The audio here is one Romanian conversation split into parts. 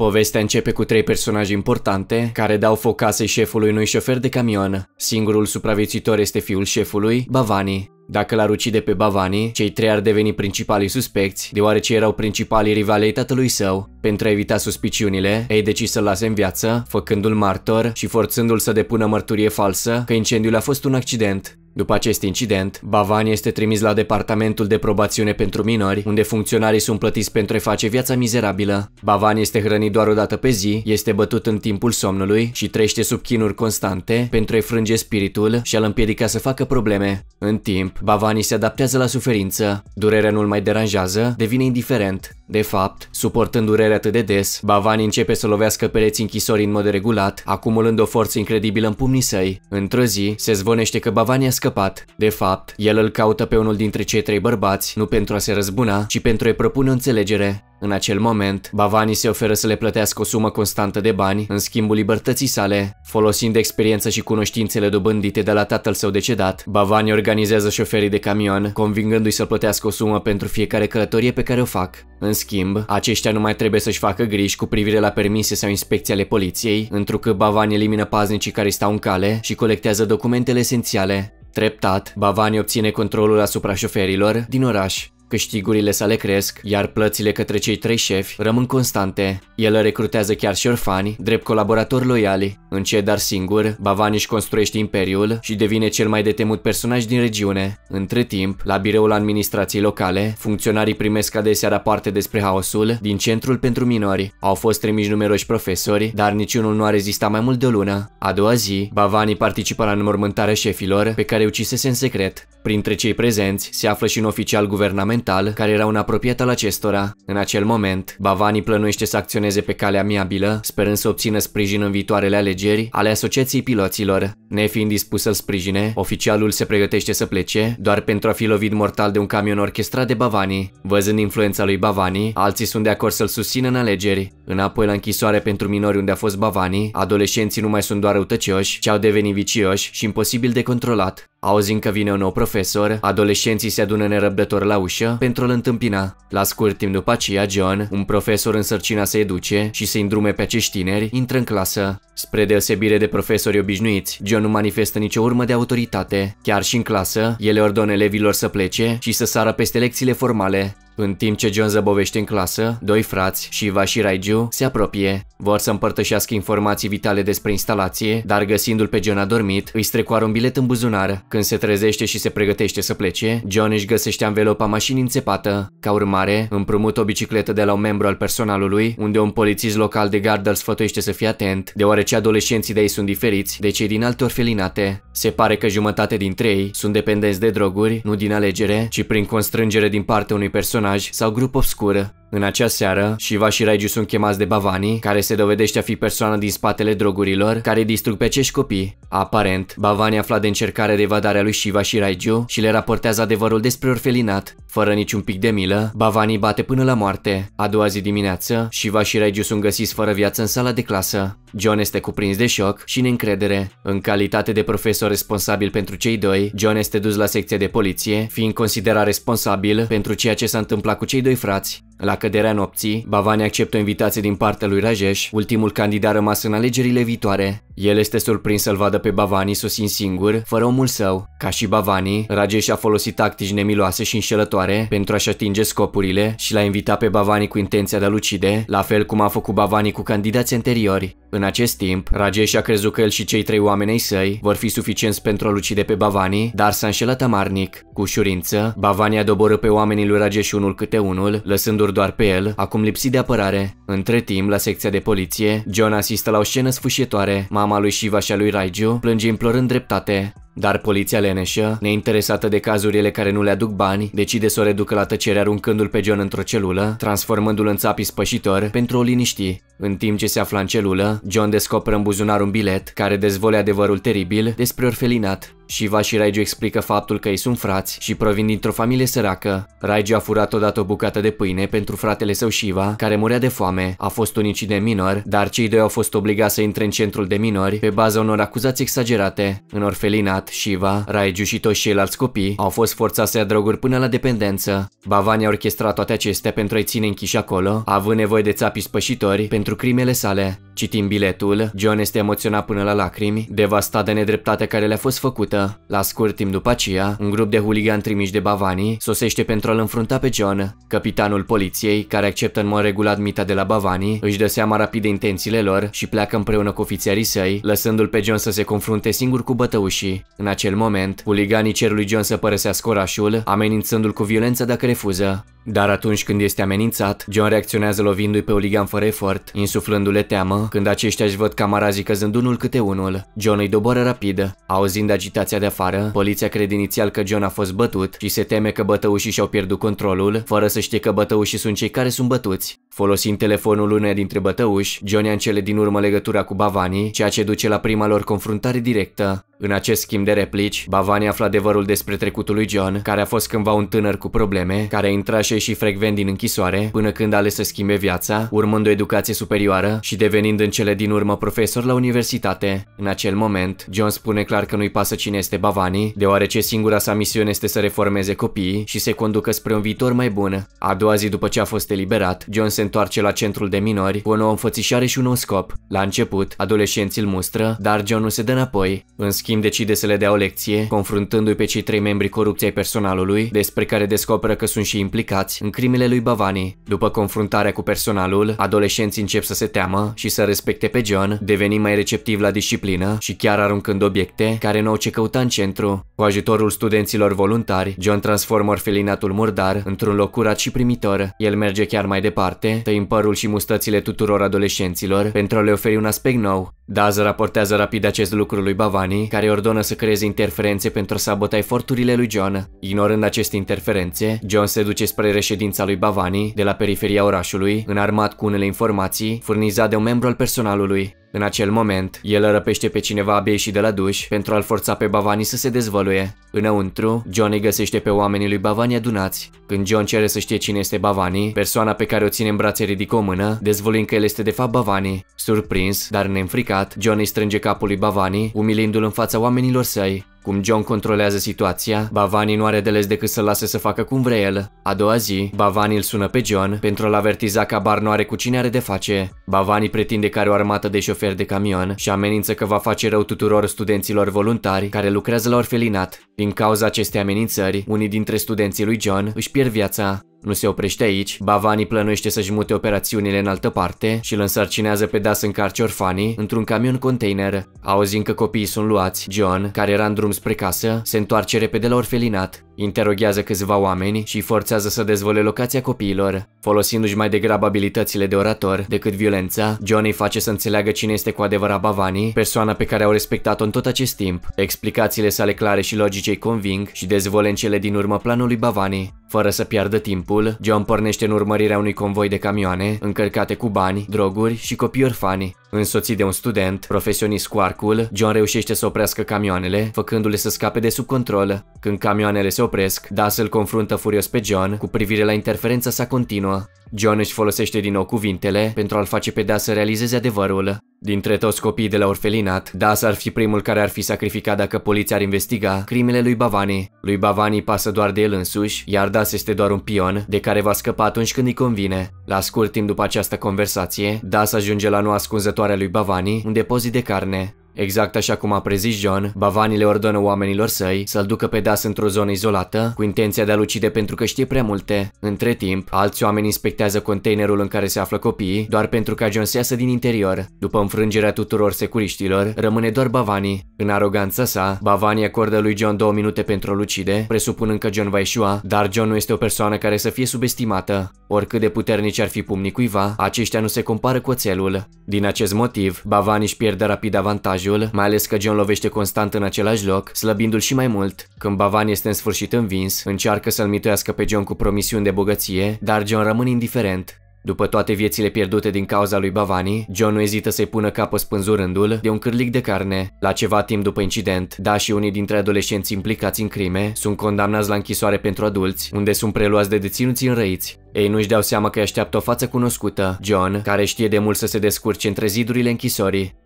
Povestea începe cu trei personaje importante care dau foc casei șefului unui șofer de camion. Singurul supraviețuitor este fiul șefului, Bavani. Dacă l-ar ucide pe Bavani, cei trei ar deveni principalii suspecți, deoarece erau principalii rivalei tatălui său. Pentru a evita suspiciunile, ei decis să-l lase în viață, făcându-l martor și forțându-l să depună mărturie falsă că incendiul a fost un accident. După acest incident, Bavan este trimis la departamentul de probațiune pentru minori, unde funcționarii sunt plătiți pentru a face viața mizerabilă. Bavan este hrănit doar o dată pe zi, este bătut în timpul somnului și trește sub chinuri constante pentru a-i frânge spiritul și a-l împiedica să facă probleme. În timp, Bavanii se adaptează la suferință, durerea nu-l mai deranjează, devine indiferent, de fapt, suportând durerea atât de des, Bavani începe să lovească pereți închisorii în mod regulat, acumulând o forță incredibilă în pumnii săi. Într-o zi, se zvonește că Bavani a scăpat. De fapt, el îl caută pe unul dintre cei trei bărbați, nu pentru a se răzbuna, ci pentru a-i propune o înțelegere. În acel moment, Bavani se oferă să le plătească o sumă constantă de bani în schimbul libertății sale. Folosind experiența și cunoștințele dobândite de la tatăl său decedat, Bavani organizează șoferii de camion, convingându-i să plătească o sumă pentru fiecare călătorie pe care o fac. În schimb, aceștia nu mai trebuie să-și facă griji cu privire la permise sau inspecții ale poliției, întrucât Bavani elimină paznicii care stau în cale și colectează documentele esențiale. Treptat, Bavani obține controlul asupra șoferilor din oraș. Câștigurile sale cresc, iar plățile către cei trei șefi rămân constante. El recrutează chiar și orfani, drept colaboratori loiali. În ce dar singur, Bavani își construiește imperiul și devine cel mai de temut personaj din regiune. Între timp, la biroul administrației locale, funcționarii primesc adesea rapoarte despre haosul din Centrul pentru Minori. Au fost trimiși numeroși profesori, dar niciunul nu a rezistat mai mult de o lună. A doua zi, Bavani participă la înmormântarea șefilor pe care ucisese în secret. Printre cei prezenți se află și un oficial guvernamental mental, care era un apropiat al acestora. În acel moment, Bavani plănuiește să acționeze pe calea amiabilă, sperând să obțină sprijin în viitoarele alegeri ale Asociației Piloților. Nefiind dispus să-l sprijine, oficialul se pregătește să plece, doar pentru a fi lovit mortal de un camion orchestrat de Bavani. Văzând influența lui Bavani, alții sunt de acord să-l susțină în alegeri. Înapoi la închisoare pentru minori unde a fost Bavani, adolescenții nu mai sunt doar răutăcioși, ci au devenit vicioși și imposibil de controlat. Auzind că vine un nou profesor, adolescenții se adună nerăbdător la ușă pentru a-l întâmpina. La scurt timp după aceea, John, un profesor însărcinat să educe și să îndrume pe acești tineri, intră în clasă. Spre deosebire de profesori obișnuiți, John nu manifestă nicio urmă de autoritate. Chiar și în clasă, el ordonă elevilor să plece și să sară peste lecțiile formale. În timp ce John zăbovește în clasă, doi frați, Shiva și Raiju, se apropie. Vor să împărtășească informații vitale despre instalație, dar găsindu-l pe John adormit, îi strecoară un bilet în buzunar. Când se trezește și se pregătește să plece, John își găsește anvelopa mașinii înțepată. Ca urmare, împrumută o bicicletă de la un membru al personalului, unde un polițist local de gardă îl sfătuiește să fie atent, deoarece adolescenții de ei sunt diferiți de cei din alte orfelinate. Se pare că jumătate dintre ei sunt dependenți de droguri, nu din alegere, ci prin constrângere din partea unui personal personagem, o grupo obscura. În acea seară, Shiva și Raiju sunt chemați de Bavani, care se dovedește a fi persoana din spatele drogurilor, care distrug pe acești copii. Aparent, Bavani afla de încercare de evadarea lui Shiva și Raiju și le raportează adevărul despre orfelinat. Fără niciun pic de milă, Bavani bate până la moarte. A doua zi dimineață, Shiva și Raiju sunt găsiți fără viață în sala de clasă. John este cuprins de șoc și neîncredere. În calitate de profesor responsabil pentru cei doi, John este dus la secția de poliție, fiind considerat responsabil pentru ceea ce s-a întâmplat cu cei doi frați. La căderea nopții, Bavani acceptă o invitație din partea lui Rajesh, ultimul candidat rămas în alegerile viitoare, el este surprins să-l vadă pe Bavani sosind singur, fără omul său. Ca și Bavani, Rajesh a folosit tactici nemiloase și înșelătoare pentru a-și atinge scopurile și l-a invitat pe Bavani cu intenția de a-l ucide, la fel cum a făcut Bavani cu candidații anteriori. În acest timp, Rajesh a crezut că el și cei trei oameni ai săi vor fi suficienți pentru a-l ucide pe Bavani, dar s-a înșelat amarnic. Cu ușurință, Bavani a doborât pe oamenii lui Rajesh unul câte unul, lăsându-l doar pe el, acum lipsit de apărare. Între timp, la secția de poliție, John asistă la o scenă sfâșietoare. Mama mama lui Shiva și a lui Raiju plânge implorând dreptate. Dar poliția leneșă, neinteresată de cazurile care nu le aduc bani, decide să o reducă la tăcere aruncându-l pe John într-o celulă, transformându-l în țapi spășitor pentru o liniști. În timp ce se afla în celulă, John descoperă în buzunar un bilet care dezvole adevărul teribil despre orfelinat. Shiva și Raiju explică faptul că ei sunt frați și provin dintr-o familie săracă. Raiju a furat odată o bucată de pâine pentru fratele său Shiva, care murea de foame. A fost un incident minor, dar cei doi au fost obligați să intre în centrul de minori pe baza unor acuzații exagerate. În orfelinat, Shiva, Raiju și toți ceilalți copii au fost forțați să ia droguri până la dependență. Bavani a orchestrat toate acestea pentru a-i ține închiși acolo, având nevoie de țapii spășitori pentru crimele sale. Citim biletul, John este emoționat până la lacrimi, devastat de nedreptatea care le-a fost făcută. La scurt timp după aceea, un grup de huligani trimiși de Bavani sosește pentru a-l înfrunta pe John. Capitanul poliției, care acceptă în mod regulat mita de la Bavani, își dă seama rapid de intențiile lor și pleacă împreună cu ofițerii săi, lăsându-l pe John să se confrunte singur cu bătăușii. În acel moment, huliganii cer lui John să părăsească orașul, amenințându-l cu violență dacă refuză. Dar atunci când este amenințat, John reacționează lovindu-i pe Oligan fără efort, insuflându-le teamă, când aceștia își văd camarazii căzând unul câte unul. John îi doboară rapid. Auzind agitația de afară, poliția crede inițial că John a fost bătut și se teme că bătăușii și-au pierdut controlul, fără să știe că bătăușii sunt cei care sunt bătuți. Folosind telefonul uneia dintre bătăuși, John ia în cele din urmă legătura cu Bavani, ceea ce duce la prima lor confruntare directă. În acest schimb de replici, Bavani află adevărul despre trecutul lui John, care a fost cândva un tânăr cu probleme, care a intrat a ieșit frecvent din închisoare, până când a ales să schimbe viața, urmând o educație superioară și devenind în cele din urmă profesor la universitate. În acel moment, John spune clar că nu-i pasă cine este Bavani, deoarece singura sa misiune este să reformeze copiii și se conducă spre un viitor mai bun. A doua zi după ce a fost eliberat, John se întoarce la centrul de minori cu o nouă înfățișare și un nou scop. La început, adolescenții îl mustră, dar John nu se dă înapoi. În schimb, decide să le dea o lecție, confruntându-i pe cei trei membri corupției personalului, despre care descoperă că sunt și implicați implicați în crimele lui Bavani. După confruntarea cu personalul, adolescenții încep să se teamă și să respecte pe John, devenind mai receptiv la disciplină și chiar aruncând obiecte care nu au ce căuta în centru. Cu ajutorul studenților voluntari, John transformă orfelinatul murdar într-un loc curat și primitor. El merge chiar mai departe, tăim părul și mustățile tuturor adolescenților pentru a le oferi un aspect nou. Daz raportează rapid acest lucru lui Bavani, care ordonă să creeze interferențe pentru a sabota eforturile lui John. Ignorând aceste interferențe, John se duce spre spre reședința lui Bavani, de la periferia orașului, înarmat cu unele informații, furnizat de un membru al personalului. În acel moment, el răpește pe cineva abia și de la duș pentru a-l forța pe Bavani să se dezvăluie. Înăuntru, John îi găsește pe oamenii lui Bavani adunați. Când John cere să știe cine este Bavani, persoana pe care o ține în brațe ridică o mână, dezvăluind că el este de fapt Bavani. Surprins, dar neînfricat, John îi strânge capul lui Bavani, umilindu-l în fața oamenilor săi. Cum John controlează situația, Bavani nu are de les decât să-l lase să facă cum vrea el. A doua zi, Bavani îl sună pe John pentru a-l avertiza că bar nu are cu cine are de face. Bavani pretinde că are o armată de șoferi de camion și amenință că va face rău tuturor studenților voluntari care lucrează la orfelinat. Din cauza acestei amenințări, unii dintre studenții lui John își pierd viața. Nu se oprește aici, Bavani plănuiește să-și mute operațiunile în altă parte și îl însărcinează pe Das în carci orfanii într-un camion container. Auzind că copiii sunt luați, John, care era în drum spre casă, se întoarce repede la orfelinat. Interoghează câțiva oameni și îi forțează să dezvăle locația copiilor. Folosindu-și mai degrabă abilitățile de orator decât violența, Johnny face să înțeleagă cine este cu adevărat Bavani, persoana pe care au respectat-o în tot acest timp. Explicațiile sale clare și logice îi conving și dezvăle în cele din urmă planul lui Bavani. Fără să piardă timpul, John pornește în urmărirea unui convoi de camioane încărcate cu bani, droguri și copii orfani. Însoțit de un student, profesionist cu arcul, John reușește să oprească camioanele, făcându-le să scape de sub control. Când camioanele se opresc. îl confruntă furios pe John cu privire la interferența sa continuă. John își folosește din nou cuvintele pentru a-l face pe Das să realizeze adevărul. Dintre toți copiii de la orfelinat, Das ar fi primul care ar fi sacrificat dacă poliția ar investiga crimele lui Bavani. Lui Bavani pasă doar de el însuși, iar Das este doar un pion de care va scăpa atunci când îi convine. La scurt timp după această conversație, Das ajunge la nu ascunzătoarea lui Bavani, un depozit de carne. Exact așa cum a prezis John, Bavani le ordonă oamenilor săi să-l ducă pe Das într-o zonă izolată, cu intenția de a-l ucide pentru că știe prea multe. Între timp, alți oameni inspectează containerul în care se află copiii, doar pentru ca John să iasă din interior. După înfrângerea tuturor securiștilor, rămâne doar Bavani. În aroganța sa, Bavani acordă lui John două minute pentru a-l ucide, presupunând că John va ieșua, dar John nu este o persoană care să fie subestimată. Oricât de puternici ar fi pumnii cuiva, aceștia nu se compară cu oțelul. Din acest motiv, Bavani își pierde rapid avantajul obrajul, mai ales că John lovește constant în același loc, slăbindu-l și mai mult. Când Bavan este în sfârșit învins, încearcă să-l mituiască pe John cu promisiuni de bogăție, dar John rămâne indiferent. După toate viețile pierdute din cauza lui Bavani, John nu ezită să-i pună capă spânzurându-l de un cârlic de carne. La ceva timp după incident, da și unii dintre adolescenți implicați în crime sunt condamnați la închisoare pentru adulți, unde sunt preluați de deținuți înrăiți. Ei nu-și dau seama că îi așteaptă o față cunoscută, John, care știe de mult să se descurce între zidurile închisorii.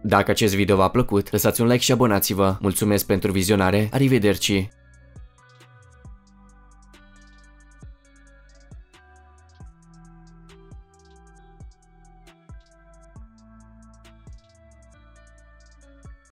Dacă acest video v-a plăcut, lăsați un like și abonați-vă. Mulțumesc pentru vizionare, arrivederci!